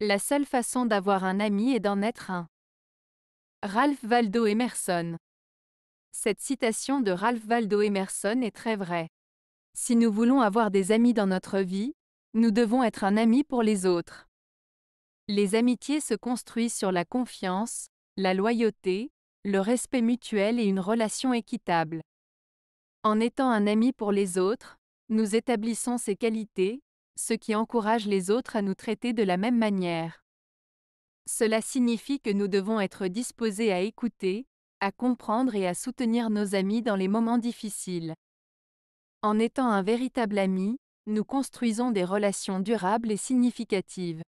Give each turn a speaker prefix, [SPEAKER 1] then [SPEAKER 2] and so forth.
[SPEAKER 1] La seule façon d'avoir un ami est d'en être un. Ralph Waldo Emerson. Cette citation de Ralph Waldo Emerson est très vraie. Si nous voulons avoir des amis dans notre vie, nous devons être un ami pour les autres. Les amitiés se construisent sur la confiance, la loyauté, le respect mutuel et une relation équitable. En étant un ami pour les autres, nous établissons ces qualités, ce qui encourage les autres à nous traiter de la même manière. Cela signifie que nous devons être disposés à écouter, à comprendre et à soutenir nos amis dans les moments difficiles. En étant un véritable ami, nous construisons des relations durables et significatives.